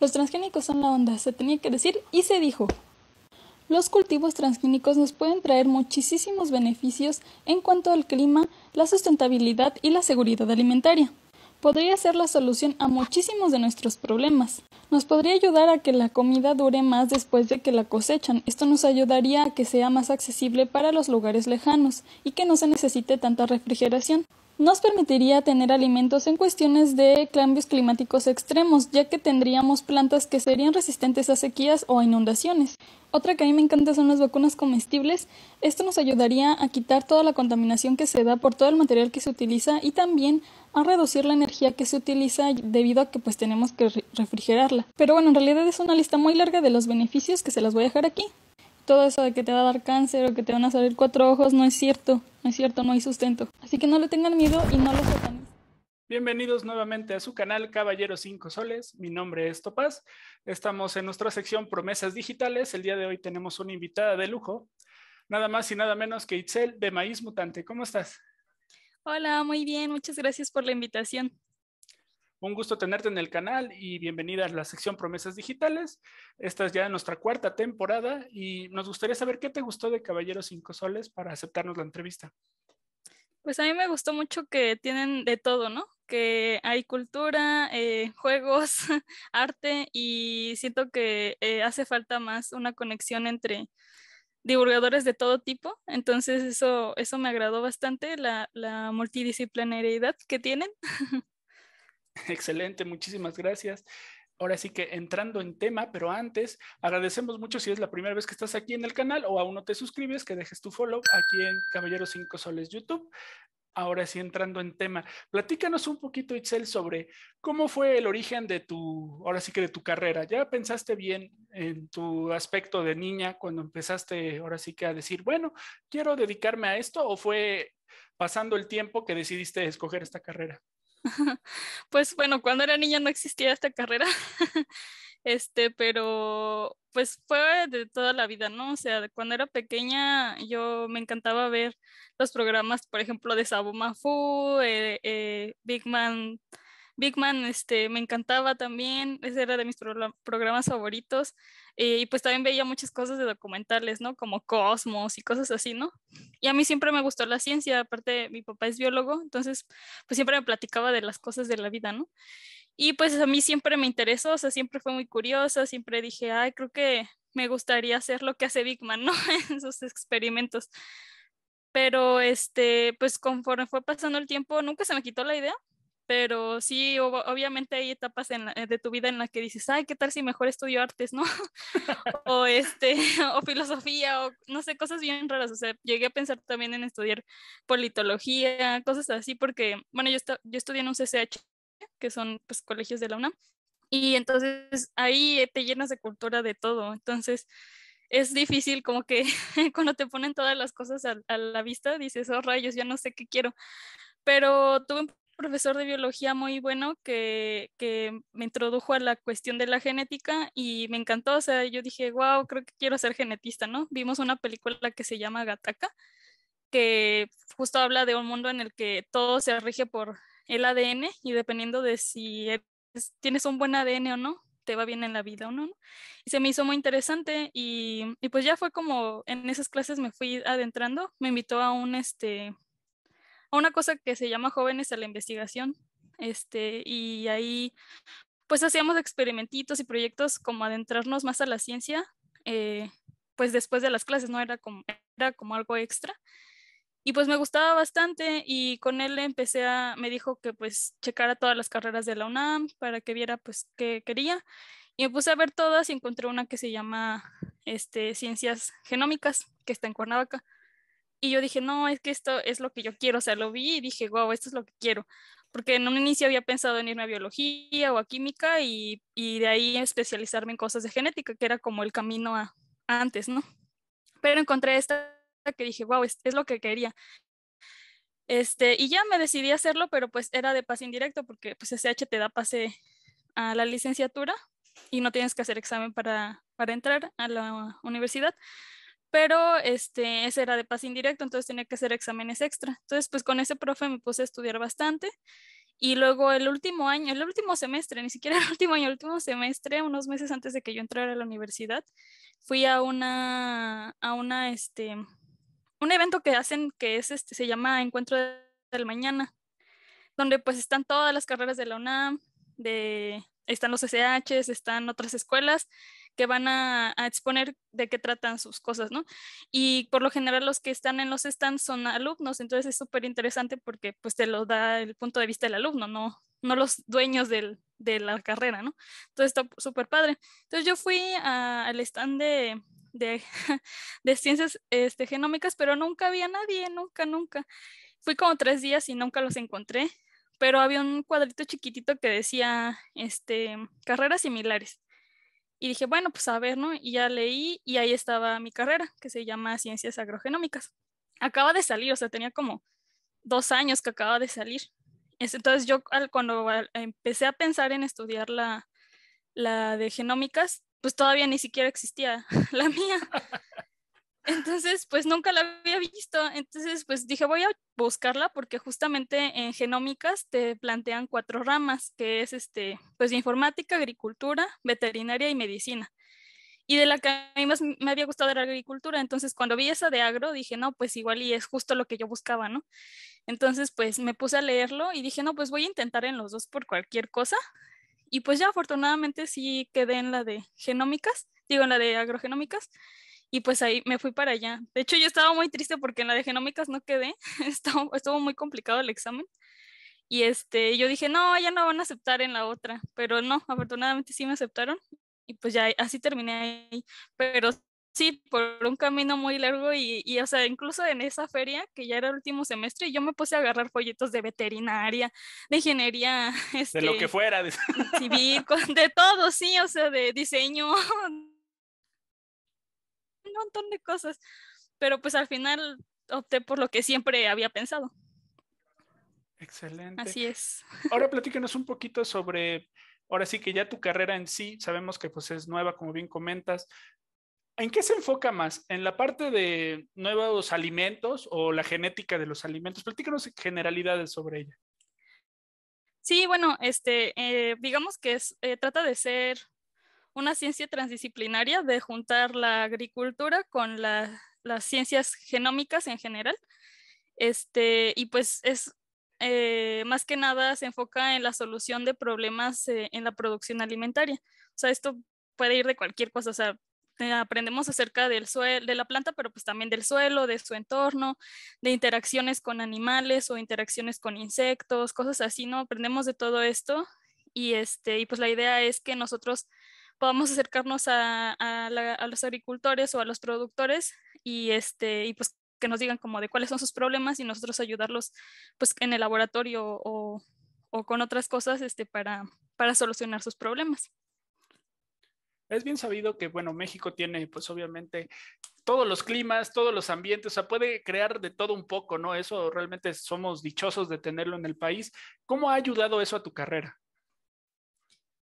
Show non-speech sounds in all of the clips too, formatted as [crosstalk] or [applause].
Los transgénicos son la onda, se tenía que decir y se dijo. Los cultivos transgénicos nos pueden traer muchísimos beneficios en cuanto al clima, la sustentabilidad y la seguridad alimentaria. Podría ser la solución a muchísimos de nuestros problemas. Nos podría ayudar a que la comida dure más después de que la cosechan. Esto nos ayudaría a que sea más accesible para los lugares lejanos y que no se necesite tanta refrigeración nos permitiría tener alimentos en cuestiones de cambios climáticos extremos, ya que tendríamos plantas que serían resistentes a sequías o a inundaciones. Otra que a mí me encanta son las vacunas comestibles. Esto nos ayudaría a quitar toda la contaminación que se da por todo el material que se utiliza y también a reducir la energía que se utiliza debido a que pues tenemos que refrigerarla. Pero bueno, en realidad es una lista muy larga de los beneficios que se las voy a dejar aquí todo eso de que te va a dar cáncer o que te van a salir cuatro ojos no es cierto, no es cierto, no hay sustento. Así que no le tengan miedo y no lo sepan. Bienvenidos nuevamente a su canal Caballero cinco Soles. Mi nombre es Topaz. Estamos en nuestra sección Promesas Digitales. El día de hoy tenemos una invitada de lujo, nada más y nada menos que Itzel de Maíz Mutante. ¿Cómo estás? Hola, muy bien. Muchas gracias por la invitación. Un gusto tenerte en el canal y bienvenida a la sección Promesas Digitales. Esta es ya nuestra cuarta temporada y nos gustaría saber qué te gustó de Caballeros Cinco Soles para aceptarnos la entrevista. Pues a mí me gustó mucho que tienen de todo, ¿no? que hay cultura, eh, [laughs] juegos, arte y siento que eh, hace falta más una conexión entre divulgadores de todo tipo. Entonces eso, eso me agradó bastante, la, la multidisciplinariedad que tienen. [laughs] [laughs] Excelente, muchísimas gracias. Ahora sí que entrando en tema, pero antes agradecemos mucho si es la primera vez que estás aquí en el canal o aún no te suscribes, que dejes tu follow aquí en Caballeros 5 Soles YouTube. Ahora sí entrando en tema, platícanos un poquito, Itzel, sobre cómo fue el origen de tu, ahora sí que de tu carrera. ¿Ya pensaste bien en tu aspecto de niña cuando empezaste, ahora sí que a decir, bueno, quiero dedicarme a esto o fue pasando el tiempo que decidiste escoger esta carrera? Pues bueno, cuando era niña no existía esta carrera, [laughs] este, pero pues fue de toda la vida, ¿no? O sea, cuando era pequeña yo me encantaba ver los programas, por ejemplo, de Sabo Mafu, eh, eh, Big Man Big Man este, me encantaba también, ese era de mis programas favoritos. Eh, y pues también veía muchas cosas de documentales, ¿no? Como Cosmos y cosas así, ¿no? Y a mí siempre me gustó la ciencia, aparte mi papá es biólogo, entonces pues siempre me platicaba de las cosas de la vida, ¿no? Y pues a mí siempre me interesó, o sea, siempre fue muy curiosa, siempre dije, ay, creo que me gustaría hacer lo que hace Big Man, ¿no? [laughs] en sus experimentos. Pero este, pues conforme fue pasando el tiempo, nunca se me quitó la idea, pero sí, obviamente hay etapas eh, de tu vida en las que dices, ay, ¿qué tal si mejor estudio artes, no? [laughs] o este, [laughs] o filosofía, o no sé, cosas bien raras, o sea, llegué a pensar también en estudiar politología, cosas así, porque, bueno, yo, yo estudié en un CCH, que son, pues, colegios de la UNAM, y entonces ahí eh, te llenas de cultura de todo, entonces es difícil como que [laughs] cuando te ponen todas las cosas a, la vista dices, oh rayos, ya no sé qué quiero, pero tuve un profesor de biología muy bueno que, que, me introdujo a la cuestión de la genética y me encantó. O sea, yo dije, wow, creo que quiero ser genetista, ¿no? Vimos una película que se llama Gataca, que justo habla de un mundo en el que todo se rige por el ADN y dependiendo de si tienes un buen ADN o no, te va bien en la vida o no. Y se me hizo muy interesante y, y, pues ya fue como en esas clases me fui adentrando, me invitó a un, este, a una cosa que se llama Jóvenes a la Investigación. Este, y ahí pues hacíamos experimentitos y proyectos como adentrarnos más a la ciencia, eh, pues después de las clases, ¿no? Era como, era como algo extra. Y pues me gustaba bastante y con él empecé a, me dijo que pues checara todas las carreras de la UNAM para que viera pues qué quería. Y me puse a ver todas y encontré una que se llama este, Ciencias Genómicas, que está en Cuernavaca. Y yo dije, no, es que esto es lo que yo quiero. O sea, lo vi y dije, wow, esto es lo que quiero. Porque en un inicio había pensado en irme a biología o a química y, y de ahí especializarme en cosas de genética, que era como el camino a, antes, ¿no? Pero encontré esta que dije, wow, es, es lo que quería. Este, y ya me decidí hacerlo, pero pues era de pase indirecto porque pues SH te da pase a la licenciatura y no tienes que hacer examen para, para entrar a la universidad pero este, ese era de pase indirecto, entonces tenía que hacer exámenes extra. Entonces, pues con ese profe me puse a estudiar bastante. Y luego el último año, el último semestre, ni siquiera [laughs] el último año, el último semestre, unos meses antes de que yo entrara a la universidad, fui a una, a una, este, un evento que hacen que es, este, se llama Encuentro del Mañana, donde pues están todas las carreras de la UNAM, de, están los SHs, están otras escuelas, que van a, exponer de qué tratan sus cosas, ¿no? Y por lo general los que están en los stands son alumnos, entonces es súper interesante porque pues te lo da el punto de vista del alumno, no, no los dueños de la carrera, ¿no? Entonces está súper padre. Entonces yo fui al stand de, [laughs] de, ciencias este, genómicas, pero nunca había nadie, nunca, nunca. Fui como tres días y nunca los encontré, pero había un cuadrito chiquitito que decía este, carreras similares. Y dije, bueno, pues a ver, ¿no? Y ya leí y ahí estaba mi carrera, que se llama Ciencias Agrogenómicas. Acaba de salir, o sea, tenía como dos años que acaba de salir. Entonces yo cuando empecé a pensar en estudiar la, la de genómicas, pues todavía ni siquiera existía [laughs] la mía. Entonces, pues nunca la había visto. Entonces, pues dije, voy a buscarla porque justamente en genómicas te plantean cuatro ramas, que es este, pues informática, agricultura, veterinaria y medicina. Y de la que a mí más me había gustado era agricultura. Entonces, cuando vi esa de agro, dije, no, pues igual y es justo lo que yo buscaba, ¿no? Entonces, pues me puse a leerlo y dije, no, pues voy a intentar en los dos por cualquier cosa. Y pues ya afortunadamente sí quedé en la de genómicas, digo, en la de agrogenómicas y pues ahí me fui para allá. De hecho, yo estaba muy triste porque en la de genómicas no quedé, [laughs] estuvo, estuvo muy complicado el examen. Y este, yo dije, no, ya no van a aceptar en la otra, pero no, afortunadamente sí me aceptaron y pues ya así terminé ahí. Pero sí, por un camino muy largo y, y, o sea, incluso en esa feria, que ya era el último semestre, yo me puse a agarrar folletos de veterinaria, de ingeniería, este, [laughs] de lo que este, fuera, de... civil, [laughs] de todo, sí, o sea, de diseño, un montón de cosas, pero pues al final opté por lo que siempre había pensado. Excelente. Así es. [laughs] Ahora platícanos un poquito sobre, ahora sí que ya tu carrera en sí, sabemos que pues es nueva, como bien comentas. ¿En qué se enfoca más? ¿En la parte de nuevos alimentos o la genética de los alimentos? Platícanos generalidades sobre ella. Sí, bueno, este, eh, digamos que es, eh, trata de ser una ciencia transdisciplinaria de juntar la agricultura con las ciencias genómicas en general. Este, y pues es eh, más que nada se enfoca en la solución de problemas eh, en la producción alimentaria. O sea, esto puede ir de cualquier cosa, o sea, eh, aprendemos acerca del suelo, de la planta, pero pues también del suelo, de su entorno, de interacciones con animales o interacciones con insectos, cosas así, ¿no? Aprendemos de todo esto y este y pues la idea es que nosotros podamos acercarnos a, a, los agricultores o a los productores y, este, y pues que nos digan como de cuáles son sus problemas y nosotros ayudarlos pues en el laboratorio o, o con otras cosas este, para, para solucionar sus problemas. Es bien sabido que, bueno, México tiene, pues obviamente, todos los climas, todos los ambientes, o sea, puede crear de todo un poco, ¿no? Eso realmente somos dichosos de tenerlo en el país. ¿Cómo ha ayudado eso a tu carrera?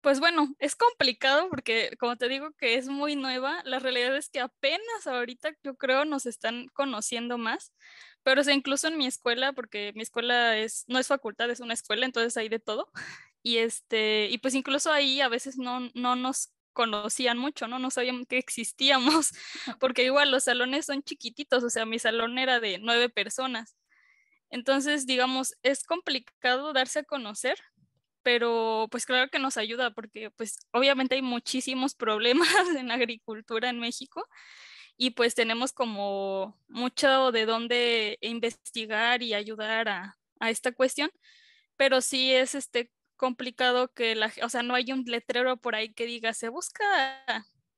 pues bueno, es complicado porque como te digo que es muy nueva, la realidad es que apenas ahorita yo creo nos están conociendo más, pero o incluso en mi escuela, porque mi escuela es, no es facultad, es una escuela, entonces hay de todo, y este, y pues incluso ahí a veces no, nos conocían mucho, ¿no? No sabían que existíamos, ah. [laughs] porque igual los salones son chiquititos, o sea, mi salón era de nueve personas. Entonces, digamos, es complicado darse a conocer, pero pues claro que nos ayuda porque pues obviamente hay muchísimos problemas [laughs] en la agricultura en México y pues tenemos como mucho de dónde investigar y ayudar a, esta cuestión, pero sí es este complicado que la, o sea, no hay un letrero por ahí que diga se busca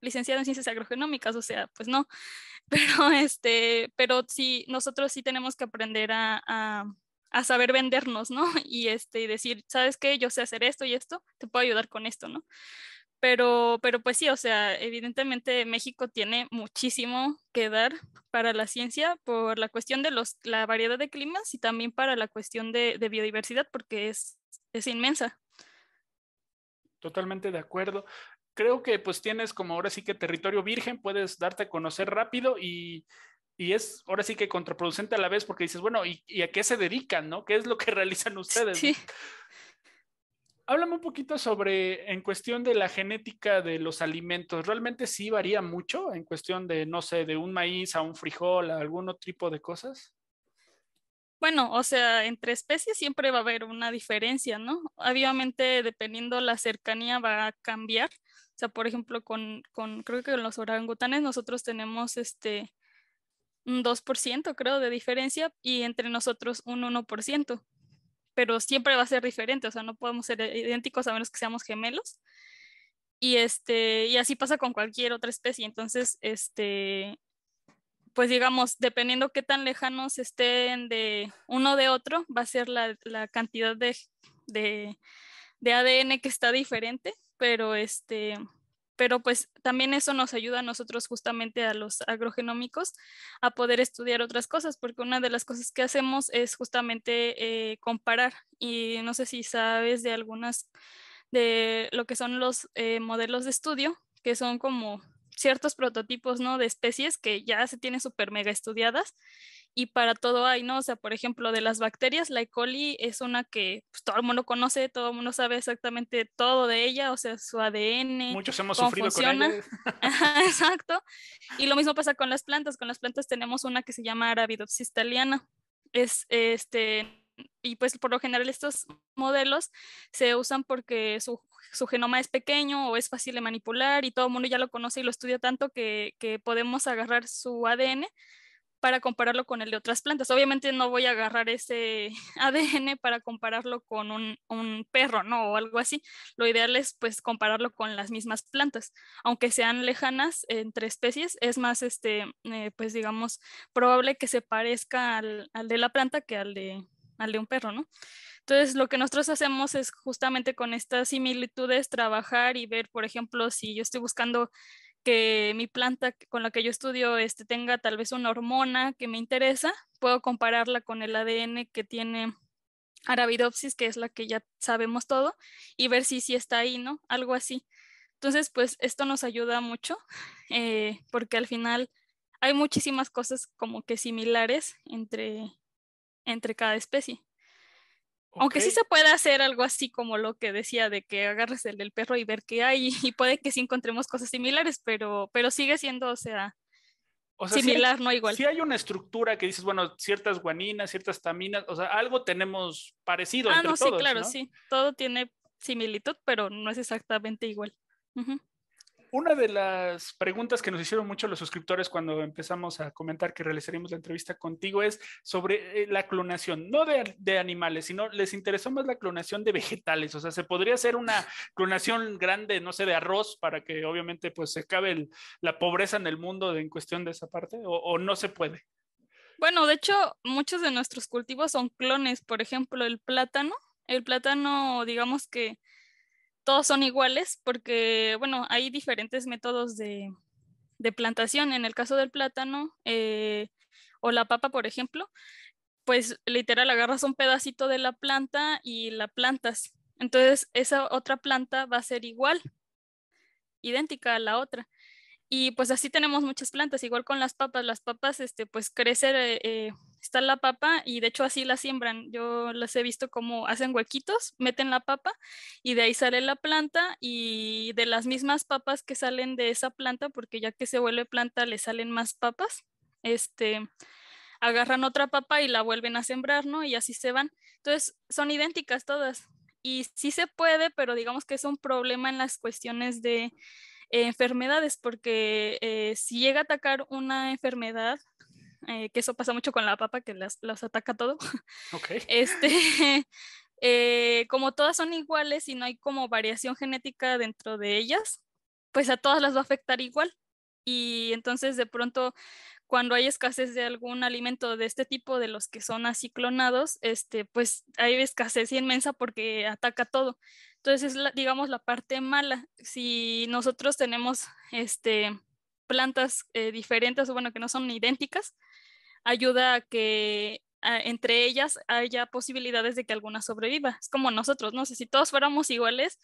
licenciado en ciencias agrogenómicas, o sea, pues no, [laughs] pero este, pero sí, nosotros sí tenemos que aprender a a saber vendernos, ¿no? [laughs] Y este, decir, ¿sabes qué? Yo sé hacer esto y esto, te puedo ayudar con esto, ¿no? Pero, pero pues sí, o sea, evidentemente México tiene muchísimo que dar para la ciencia por la cuestión de los, la variedad de climas y también para la cuestión de, de biodiversidad, porque es, es inmensa. Totalmente de acuerdo. Creo que pues tienes como ahora sí que territorio virgen, puedes darte a conocer rápido y, y es ahora sí que contraproducente a la vez porque dices, bueno, ¿y, a qué se dedican, no? ¿Qué es lo que [laughs] realizan ustedes? Sí. Háblame un poquito sobre, en cuestión de la genética de los alimentos, ¿realmente sí varía mucho en cuestión de, no sé, de un maíz a un frijol, a algún otro tipo de cosas? Bueno, o sea, entre especies siempre va a haber una diferencia, ¿no? Obviamente, dependiendo la cercanía va a cambiar. O sea, por ejemplo, con, con creo que con los orangutanes nosotros tenemos este, un 2%, creo, de diferencia y entre nosotros un 1%. Pero siempre va a ser diferente, o sea, no podemos ser idénticos a menos que seamos gemelos. Y, este, y así pasa con cualquier otra especie. Entonces, este, pues digamos, dependiendo qué tan lejanos estén de uno de otro, va a ser la, la cantidad de, de, de ADN que está diferente, pero este, pero pues también eso nos ayuda a nosotros justamente a los agrogenómicos a poder estudiar otras cosas, porque una de las cosas que hacemos es justamente eh, comparar y no sé si sabes de algunas de lo que son los eh, modelos de estudio, que son como ciertos prototipos, ¿no? De especies que ya se tienen súper mega estudiadas y para todo hay, ¿no? O sea, por ejemplo, de las bacterias, la E. coli es una que pues, todo el mundo conoce, todo el mundo sabe exactamente todo de ella, o sea, su ADN. Muchos hemos cómo sufrido funciona. con ella. [laughs] exacto. Y lo mismo pasa con las plantas. Con las plantas tenemos una que se llama Arabidopsis thaliana. Es este. Y pues por lo general estos modelos se usan porque su, genoma es pequeño o es fácil de manipular y todo el mundo ya lo conoce y lo estudia tanto que, que podemos agarrar su ADN para compararlo con el de otras plantas. Obviamente no voy a agarrar ese ADN [laughs] para compararlo con un, perro, ¿no? O algo así. Lo ideal es pues compararlo con las mismas plantas. Aunque sean lejanas entre especies, es más, este, eh, pues digamos, probable que se parezca al, de la planta que al de, al de un perro, ¿no? Entonces, lo que nosotros hacemos es justamente con estas similitudes trabajar y ver, por ejemplo, si yo estoy buscando que mi planta con la que yo estudio este, tenga tal vez una hormona que me interesa, puedo compararla con el ADN que tiene Arabidopsis, que es la que ya sabemos todo, y ver si sí está ahí, ¿no? Algo así. Entonces, pues esto nos ayuda mucho, eh, porque al final hay muchísimas cosas como que similares entre, entre cada especie. Aunque sí se puede hacer algo así como lo que decía de que agarres el del perro y ver qué hay [laughs] y puede que sí encontremos cosas similares, pero, pero sigue siendo, o sea, o similar, no igual. si hay una estructura que dices, bueno, ciertas guaninas, ciertas taminas, o sea, algo tenemos parecido. Ah, entre no, sí, claro, sí, todo tiene similitud, pero no es exactamente igual una de las preguntas que nos hicieron mucho los suscriptores cuando empezamos a comentar que realizaríamos la entrevista contigo es sobre eh, la clonación, no de, animales, sino les interesó más la clonación de vegetales. O sea, se podría hacer una clonación grande, no sé, de arroz para que obviamente pues se acabe la pobreza en el mundo en cuestión de esa parte, o no se puede. Bueno, de hecho, muchos de nuestros cultivos son clones. Por ejemplo, el plátano. El plátano, digamos que todos son iguales porque, bueno, hay diferentes métodos de, plantación. En el caso del plátano eh, o la papa, por ejemplo, pues literal agarras un pedacito de la planta y la plantas. Entonces esa otra planta va a ser igual, idéntica a la otra. Y pues así tenemos muchas plantas, igual con las papas, las papas este, pues crecer eh, eh, está la papa y de hecho así la siembran. Yo las he visto como hacen huequitos, meten la papa y de ahí sale la planta y de las mismas papas que salen de esa planta, porque ya que se vuelve planta le salen más papas, este, agarran otra papa y la vuelven a sembrar, ¿no? Y así se van. Entonces son idénticas todas. Y sí se puede, pero digamos que es un problema en las cuestiones de enfermedades, porque eh, si llega a atacar una enfermedad, eh, que eso pasa mucho con la papa, que las, ataca todo, [laughs] este, [laughs] eh, como todas son iguales y no hay como variación genética dentro de ellas, pues a todas las va a afectar igual. Y entonces de pronto cuando hay escasez de algún alimento de este tipo, de los que son así clonados, este, pues hay escasez inmensa porque ataca todo. Entonces es, la, digamos, la parte mala. Si nosotros tenemos este, plantas eh, diferentes, o bueno, que no son idénticas, ayuda a que entre ellas haya posibilidades de que alguna sobreviva. Es como nosotros, no sé, si todos fuéramos iguales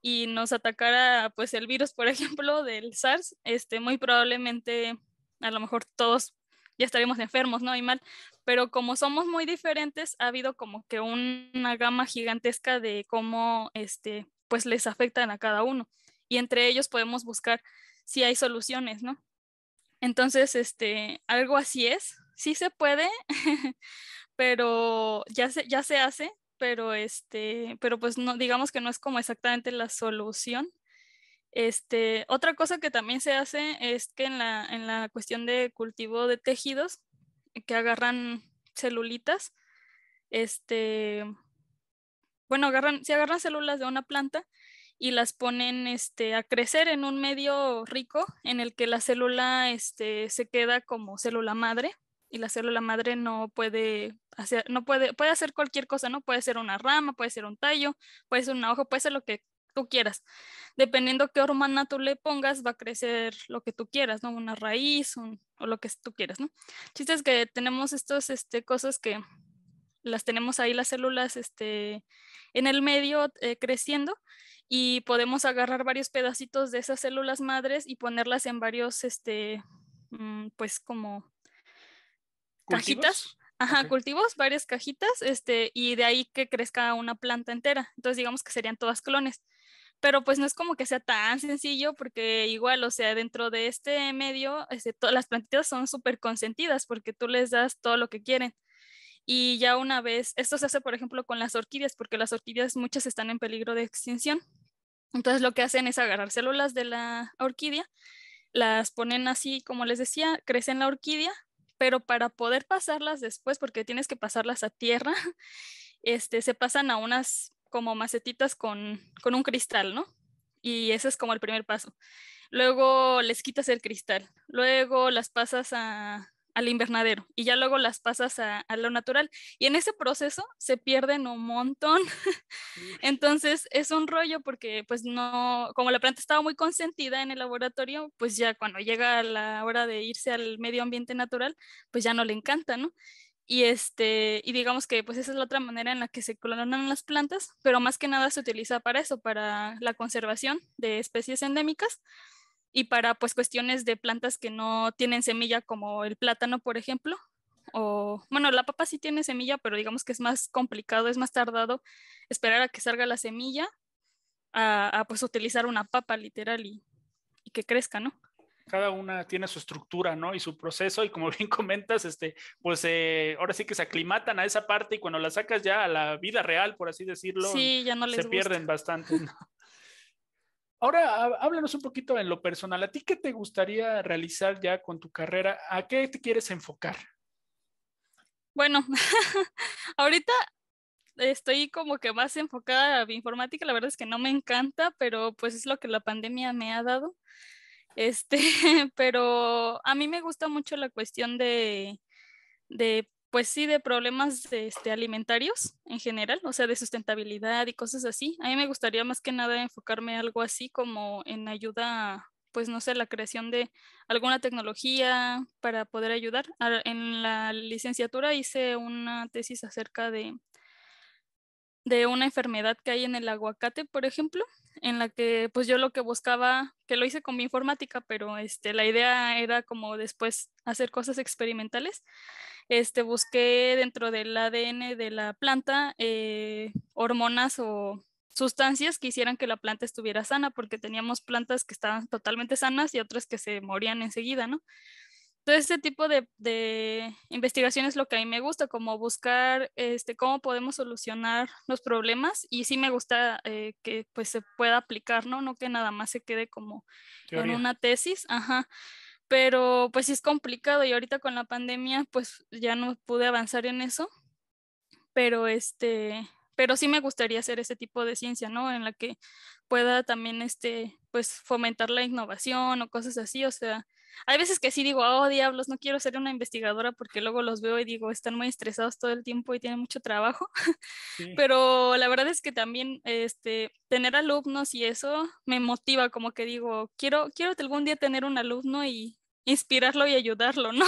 y nos atacara pues el virus, [laughs] por ejemplo, del SARS, este, muy probablemente a lo mejor todos ya estaremos enfermos, ¿no? Y mal. Pero como somos muy diferentes, ha habido como que una gama gigantesca de cómo, este, pues les afectan a cada uno. Y entre ellos podemos buscar si hay soluciones, ¿no? Entonces, este, algo así es, sí se puede, [laughs] pero ya se, ya se hace, pero este, pero pues no, digamos que no es como exactamente la solución, este, otra cosa que también se hace es que en la, en la cuestión de cultivo de tejidos, que agarran celulitas, este, bueno, agarran, se agarran células de una planta y las ponen este, a crecer en un medio rico en el que la célula este, se queda como célula madre y la célula madre no puede hacer, no puede, puede hacer cualquier cosa, ¿no? Puede ser una rama, puede ser un tallo, puede ser una hoja, puede ser lo que tú quieras. Dependiendo qué hormona tú le pongas, va a crecer lo que tú quieras, ¿no? Una raíz o lo que tú quieras, ¿no? Chistes que tenemos estas este, cosas que las tenemos ahí las células este, en el medio eh, creciendo y podemos agarrar varios pedacitos de esas células madres y ponerlas en varios, este, mm, pues como cajitas. cultivos, varias cajitas, este, y de ahí que crezca una planta entera. Entonces digamos que serían todas clones pero pues no es como que sea tan sencillo porque igual, o sea, dentro de este medio, este, las plantitas son súper consentidas porque tú les das todo lo que quieren. Y ya una vez, esto se hace por ejemplo con las orquídeas, porque las orquídeas muchas están en peligro de extinción. Entonces lo que hacen es agarrar células de la orquídea, las ponen así, como les decía, crecen la orquídea, pero para poder pasarlas después, porque tienes que pasarlas a tierra, [laughs] este, se pasan a unas como macetitas con, un cristal, ¿no? Y ese es como el primer paso. Luego les quitas el cristal, luego las pasas a, al invernadero y ya luego las pasas a, a, lo natural. Y en ese proceso se pierden un montón. [laughs] Entonces es un rollo porque pues no, como la planta estaba muy consentida en el laboratorio, pues ya cuando llega la hora de irse al medio ambiente natural, pues ya no le encanta, ¿no? Y, este, y digamos que pues esa es la otra manera en la que se clonan las plantas, pero más que nada se utiliza para eso, para la conservación de especies endémicas y para pues cuestiones de plantas que no tienen semilla como el plátano, por ejemplo, o bueno, la papa sí tiene semilla, pero digamos que es más complicado, es más tardado esperar a que salga la semilla a, pues utilizar una papa literal y que crezca, ¿no? cada una tiene su estructura, ¿no? Y su proceso, y como [laughs] bien comentas, este, pues eh, ahora sí que se aclimatan a esa parte y cuando la sacas ya a la vida real, por así decirlo, se pierden bastante. [laughs] Ahora háblanos un poquito en lo personal. ¿A ti qué te gustaría realizar ya con tu carrera? ¿A qué te quieres enfocar? Bueno, [laughs] ahorita estoy como que más enfocada a informática. La verdad es que no me encanta, pero pues es lo que la pandemia me ha dado. Este, [laughs] pero a mí me gusta mucho la cuestión de, de pues sí, de problemas este, alimentarios en general, o sea, de sustentabilidad y cosas así. A mí me gustaría más que nada enfocarme algo así como en ayuda, pues no sé, la creación de alguna tecnología para poder ayudar. En la licenciatura hice una tesis acerca de, de una enfermedad que hay en el aguacate, por ejemplo, en la que pues yo lo que buscaba, que lo hice con mi informática, pero este, la idea era como después hacer cosas experimentales. Este, busqué dentro del ADN de la planta eh, hormonas o sustancias que hicieran que la planta estuviera sana, porque teníamos plantas que estaban totalmente sanas y otras que se morían enseguida, ¿no? Entonces, este tipo de, de investigación es lo que a mí me gusta, como buscar este, cómo podemos solucionar los problemas y sí me gusta eh, que pues se pueda aplicar, ¿no? No que nada más se quede como en una tesis, ajá. Pero pues sí es complicado y ahorita con la pandemia pues ya no pude avanzar en eso, pero este, pero sí me gustaría hacer ese tipo de ciencia, ¿no? En la que pueda también este, pues fomentar la innovación o cosas así, o sea, hay veces que sí digo, oh diablos, no quiero ser una investigadora porque luego los veo y digo, están muy estresados todo el tiempo y tienen mucho trabajo. [laughs] Pero la verdad es que también este, tener alumnos y eso me motiva, como que digo, quiero, quiero algún día tener un alumno y inspirarlo y ayudarlo, [laughs] ¿no?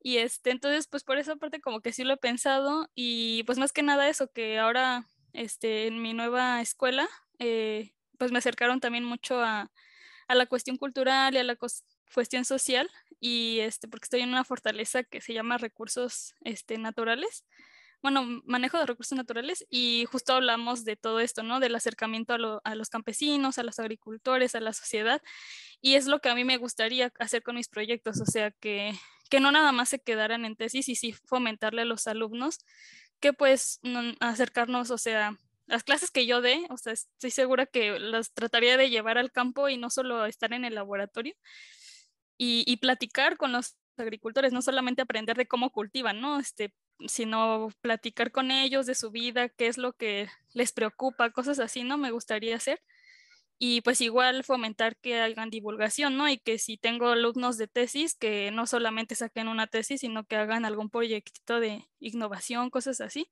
Y este, entonces, pues por esa parte como que sí lo he pensado y pues más que nada eso, que ahora este, en mi nueva escuela, eh, pues me acercaron también mucho a, a la cuestión cultural y a la, cuestión social y este, porque estoy en una fortaleza que se llama recursos este, naturales, bueno, manejo de recursos naturales y justo hablamos de todo esto, ¿no? Del acercamiento a, los campesinos, a los agricultores, a la sociedad y es lo que a mí me gustaría hacer con mis proyectos, o sea, que, que no nada más se quedaran en tesis y sí fomentarle a los alumnos que pues acercarnos, o sea, las clases que yo dé, o sea, estoy segura que las trataría de llevar al campo y no solo estar en el laboratorio, y, platicar con los agricultores, no solamente aprender de cómo cultivan, ¿no? Este, sino platicar con ellos de su vida, qué es lo que les preocupa, cosas así, ¿no? Me gustaría hacer. Y pues igual fomentar que hagan divulgación, ¿no? Y que si tengo alumnos de tesis, que no solamente saquen una tesis, sino que hagan algún proyectito de innovación, cosas así.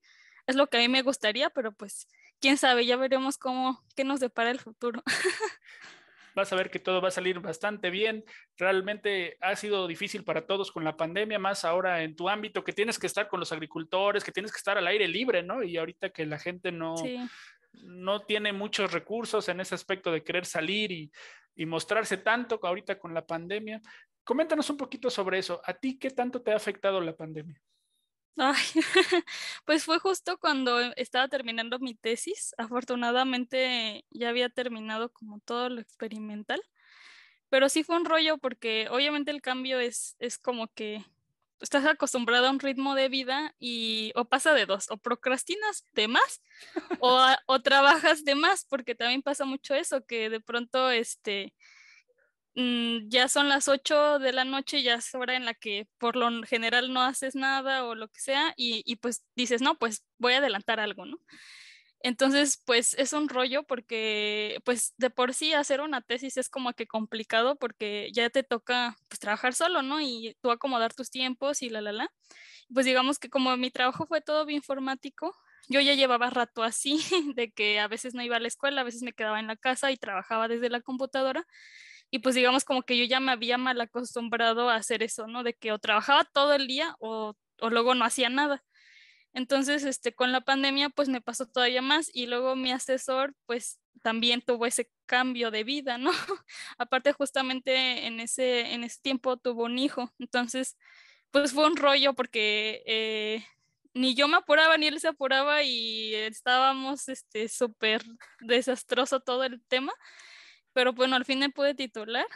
Es lo que a mí me gustaría, pero pues quién sabe, ya veremos cómo, qué nos depara el futuro. [laughs] vas a ver que todo va a salir bastante bien. Realmente ha sido difícil para todos con la pandemia, más ahora en tu ámbito, que tienes que estar con los agricultores, que tienes que estar al aire libre, ¿no? Y ahorita que la gente no, no tiene muchos recursos en ese aspecto de querer salir y, y mostrarse tanto ahorita con la pandemia. Coméntanos un poquito sobre eso. ¿A ti qué tanto te ha afectado la pandemia? Ay, [laughs] pues fue justo cuando estaba terminando mi tesis. Afortunadamente ya había terminado como todo lo experimental, pero sí fue un rollo porque obviamente el cambio es, es como que estás acostumbrado a un ritmo de vida y o pasa de dos, o procrastinas de más o, [laughs] o trabajas de más, porque también pasa mucho eso, que de pronto este Mm, ya son las 8 de la noche, ya es hora en la que por lo general no haces nada o lo que sea, y, y pues dices, no, pues voy a adelantar algo, ¿no? Entonces, pues es un rollo porque, pues de por sí hacer una tesis es como que complicado porque ya te toca pues trabajar solo, ¿no? Y tú acomodar tus tiempos y la, la, la. Pues digamos que como mi trabajo fue todo bioinformático, yo ya llevaba rato así, [laughs] de que a veces no iba a la escuela, a veces me quedaba en la casa y trabajaba desde la computadora y pues digamos como que yo ya me había mal acostumbrado a hacer eso, ¿no? De que o trabajaba todo el día o, luego no hacía nada. Entonces, este, con la pandemia, pues me pasó todavía más y luego mi asesor, pues también tuvo ese cambio de vida, ¿no? [laughs] Aparte, justamente en ese, en ese tiempo tuvo un hijo. Entonces, pues fue un rollo porque eh, ni yo me apuraba, ni él se apuraba y estábamos este, súper desastroso todo el tema pero bueno, al fin me pude titular.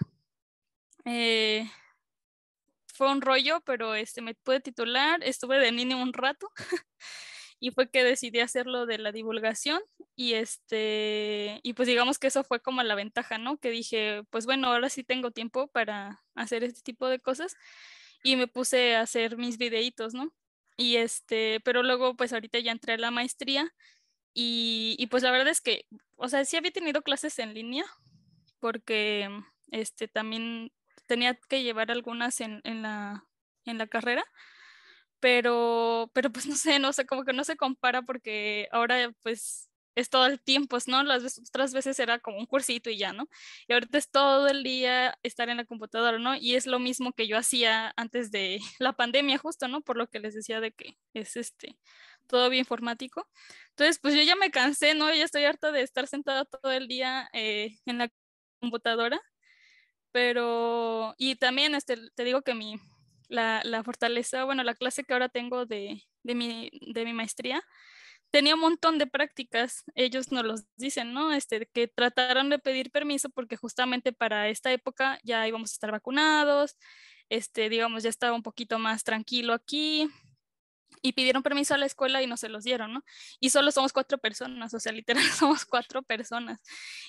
Eh, fue un rollo, pero este, me pude titular, estuve de niño un rato [laughs] y fue que decidí hacerlo de la divulgación y este y pues digamos que eso fue como la ventaja, ¿no? Que dije, pues bueno, ahora sí tengo tiempo para hacer este tipo de cosas y me puse a hacer mis videitos, ¿no? Y este, pero luego pues ahorita ya entré a la maestría y, y pues la verdad es que, o sea, sí había tenido clases en línea, porque mm, este, también tenía que llevar algunas en, en, la, en la carrera, pero, pero pues no sé, no sé, como que no se compara porque ahora pues es todo el tiempo, ¿no? Las otras veces era como un cursito y ya, ¿no? Y ahorita es todo el día estar en la computadora, ¿no? Y es lo mismo que yo hacía antes de [laughs] la pandemia, justo, ¿no? Por lo que les decía de que es este todo bien informático. Entonces, pues yo ya me cansé, ¿no? Ya estoy harta de estar sentada todo el día eh, en la computadora, pero, y también este, te digo que mi, la, la fortaleza, bueno, la clase que ahora tengo de, de, mi, de mi maestría, tenía un montón de prácticas, ellos nos los dicen, ¿no? Este, que trataron de pedir permiso porque justamente para esta época ya íbamos a estar vacunados, este, digamos, ya estaba un poquito más tranquilo aquí y pidieron permiso a la escuela y no se los dieron, ¿no? Y solo somos cuatro personas, o sea, literal [laughs] somos cuatro personas.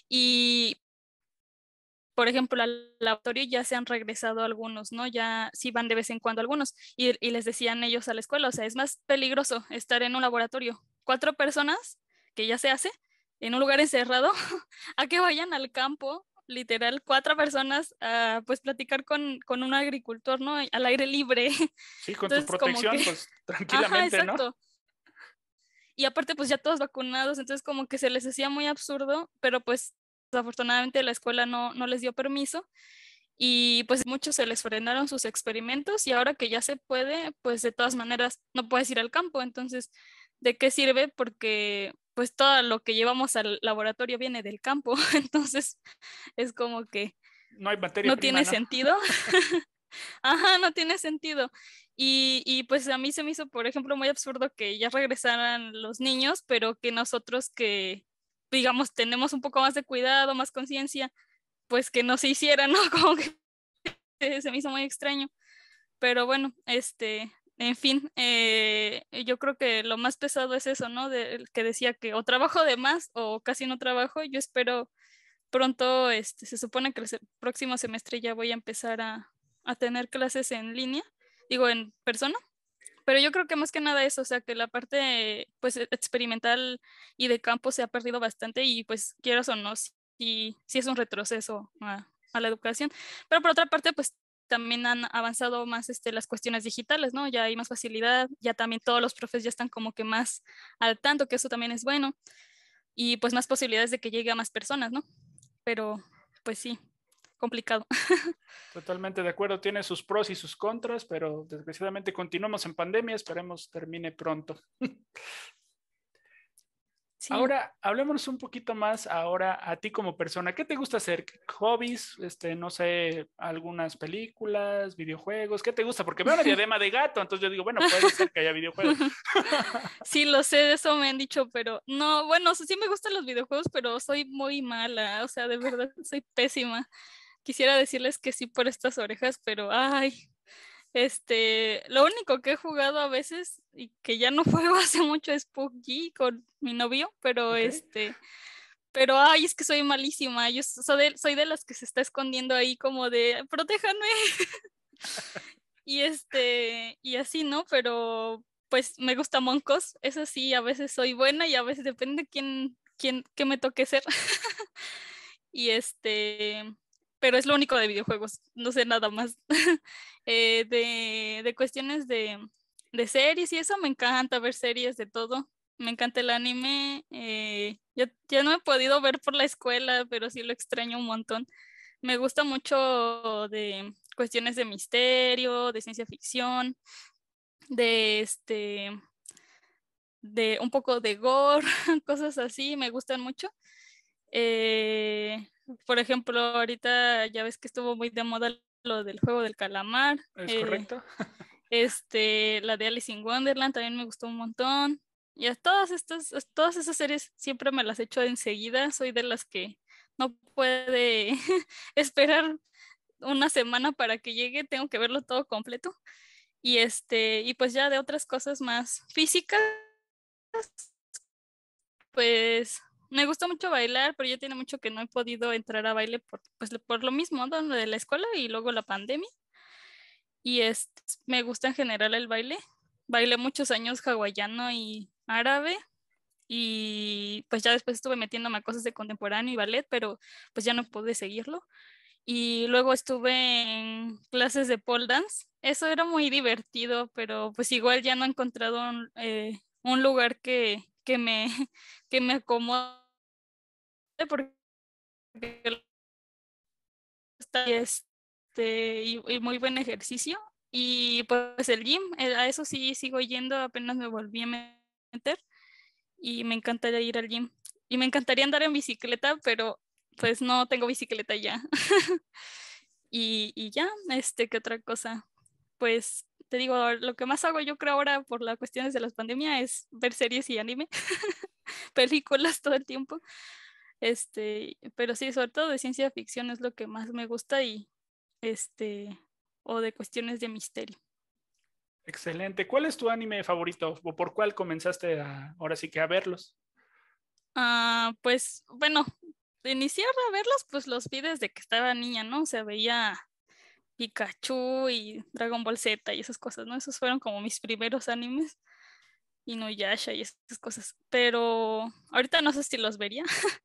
Y por ejemplo, al laboratorio ya se han regresado algunos, ¿no? Ya sí van de vez en cuando algunos y, les decían ellos a la escuela, o sea, es más peligroso estar en un laboratorio, cuatro personas, que ya se hace, en un lugar encerrado, [laughs] a que vayan al campo, literal, cuatro personas a pues platicar con, con un agricultor, ¿no? Al aire libre. Sí, [laughs] con entonces, tu protección, pues [laughs] tranquilamente, ¿no? Y aparte, pues ya todos vacunados, entonces como que se les hacía muy absurdo, pero pues Desafortunadamente la escuela no, no les dio permiso y pues muchos se les frenaron sus experimentos y ahora que ya se puede, pues de todas maneras no puedes ir al campo, entonces ¿de qué sirve? Porque pues todo lo que llevamos al laboratorio viene del campo, [laughs] entonces es como que no, hay no tiene sentido. [laughs] [laughs] Ajá, no tiene sentido. Y, y, pues a mí se me hizo, por ejemplo, muy absurdo que ya regresaran los niños, pero que nosotros que, digamos, tenemos un poco más de cuidado, más conciencia, pues que no se hiciera, ¿no? [laughs] Como que se me hizo muy extraño. Pero bueno, este, en fin, eh, yo creo que lo más pesado es eso, ¿no? De, que decía que o trabajo de más o casi no trabajo. Yo espero pronto, este, se supone que el próximo semestre ya voy a empezar a tener clases en línea, digo, en persona. Pero yo creo que más que nada eso, o sea, que la parte pues e-, experimental y de campo se ha perdido bastante y pues quieras o no, si, si es un retroceso a, a la educación. Pero por otra parte, pues también han avanzado más este, las cuestiones digitales, ¿no? Ya hay más facilidad, ya también todos los profes ya están como que más al tanto, que eso también es bueno, y pues más posibilidades de que llegue a más personas, ¿no? Pero pues sí, complicado. Totalmente de acuerdo, tiene sus pros y sus contras, pero desgraciadamente continuamos en pandemia, esperemos termine pronto. [laughs] Ahora, hablemos un poquito más ahora a ti como persona. ¿Qué te gusta hacer? ¿Hobbies? Este, no sé, algunas películas, videojuegos. ¿Qué te gusta? Porque veo una [laughs] diadema de gato, entonces yo digo, bueno, puede ser que haya videojuegos. [laughs] Sí, lo sé, de eso me han dicho, pero no, bueno, sí me gustan los videojuegos, pero soy muy mala, o sea, de verdad soy pésima quisiera decirles que sí por estas orejas, pero ay, este, lo único que he jugado a veces y que ya no [laughs] juego hace mucho es Puggy con mi novio, pero este, pero ay, es que soy malísima, yo soy de, soy de las que se está escondiendo ahí como de, protéjanme. [laughs] y este, y así, ¿no? Pero pues me gusta Moncos, eso sí, a veces soy buena y a veces depende quién, quién, qué me toque ser. [laughs] y este, pero es lo único de videojuegos, no sé nada más. [laughs] Eh, de, cuestiones de, series y eso, me encanta ver series de todo. Me encanta el anime. Eh, ya, no he podido ver por la escuela, pero sí lo extraño un montón. Me gusta mucho de cuestiones de misterio, de ciencia ficción, de este de un poco de gore, [laughs] cosas así, me gustan mucho. Eh, por ejemplo, ahorita ya ves que estuvo muy de moda lo del juego del calamar. Es eh, correcto. [laughs] este, la de Alice in Wonderland también me gustó un montón. Y a todas estas, todas esas series siempre me las echo enseguida. Soy de las que no puede [laughs] esperar una semana para que llegue, tengo que verlo todo completo. Y este, y pues ya de otras cosas más físicas, pues me gusta mucho bailar, pero ya tiene mucho que no he podido entrar a baile por, pues, por lo mismo, donde de la escuela y luego la pandemia. Y es me gusta en general el baile. Bailé muchos años hawaiano y árabe. Y pues ya después estuve metiéndome a cosas de contemporáneo y ballet, pero pues ya no pude seguirlo. Y luego estuve en clases de pole dance. Eso era muy divertido, pero pues igual ya no he encontrado un, eh, lugar que, me, [laughs] que me acomode porque este, y, muy buen ejercicio. Y pues el gym, eh, a eso sí sigo yendo, apenas me volví a meter y me encantaría ir al gym. Y me encantaría andar en bicicleta, pero pues no tengo bicicleta ya. [laughs] y, y ya, este, ¿qué otra cosa? Pues te digo, lo que más hago yo creo ahora por las cuestiones de la pandemia es ver series y anime, [laughs] películas todo el tiempo, este, pero sí, sobre todo de ciencia ficción es lo que más me gusta y este, o de cuestiones de misterio. Excelente. ¿Cuál es tu anime favorito o por cuál comenzaste a, ahora sí que a verlos? Ah, pues bueno, iniciar a verlos, pues los vi desde que estaba niña, ¿no? O sea, veía Pikachu y Dragon Ball Z y esas cosas, ¿no? Esos fueron como mis primeros animes. Inuyasha y esas cosas, pero ahorita no sé si los vería, [laughs]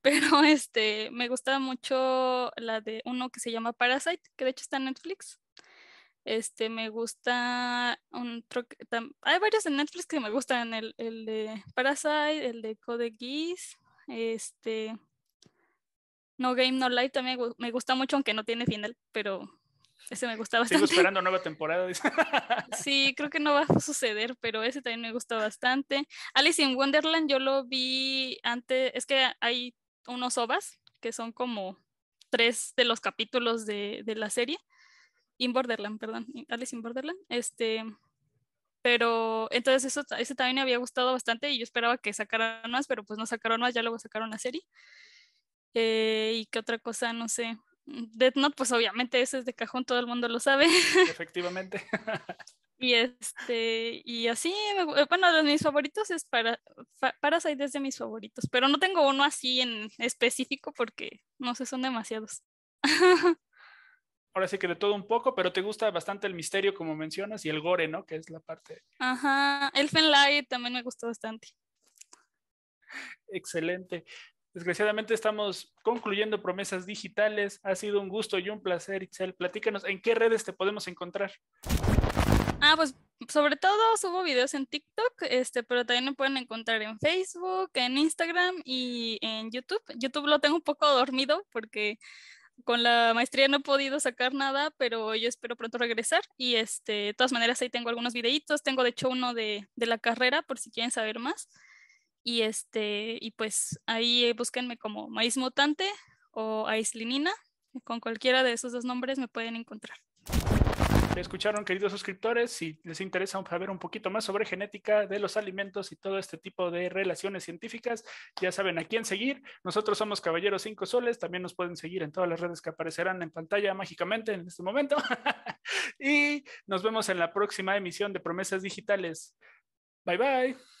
pero este, me gusta mucho la de uno que se llama Parasite, que de hecho está en Netflix. Este, me gusta un hay varios en Netflix que me gustan, el, el de Parasite, el de Code geese este, No Game No Life también me gusta mucho, aunque no tiene final, pero ese me gustaba bastante. Sigo esperando nueva temporada. [laughs] sí, creo que no va a suceder, pero ese también me gustó bastante. Alice in Wonderland yo lo vi antes, es que hay unos ovas que son como tres de los capítulos de, de la serie. In Borderland, perdón, Alice in Borderland. Este, pero entonces eso, ese también me había gustado bastante y yo esperaba que sacaran más, pero pues no sacaron más, ya luego sacaron la serie. Eh, y qué otra cosa, no sé. Death Note, pues obviamente ese es de cajón, todo el mundo lo sabe. Efectivamente. [laughs] y este, y así, bueno, de mis favoritos es para Parasite es de mis favoritos, pero no tengo uno así en específico porque no sé, son demasiados. [laughs] Ahora sí que de todo un poco, pero te gusta bastante el misterio, como mencionas, y el gore, ¿no? Que es la parte. Ajá, Elfen Light también me gustó bastante. Excelente. Desgraciadamente estamos concluyendo promesas digitales. Ha sido un gusto y un placer, Itzel. Platícanos, ¿en qué redes te podemos encontrar? Ah, pues sobre todo subo videos en TikTok, este, pero también me pueden encontrar en Facebook, en Instagram y en YouTube. YouTube lo tengo un poco dormido porque con la maestría no he podido sacar nada, pero yo espero pronto regresar. Y este, de todas maneras ahí tengo algunos videitos, tengo de hecho uno de, de la carrera por si quieren saber más. Y, este, y pues ahí búsquenme como maíz mutante o aislinina. Con cualquiera de esos dos nombres me pueden encontrar. escucharon, queridos suscriptores? Si les interesa saber un poquito más sobre genética de los alimentos y todo este tipo de relaciones científicas, ya saben a quién seguir. Nosotros somos Caballeros Cinco Soles. También nos pueden seguir en todas las redes que aparecerán en pantalla mágicamente en este momento. [laughs] y nos vemos en la próxima emisión de Promesas Digitales. Bye bye.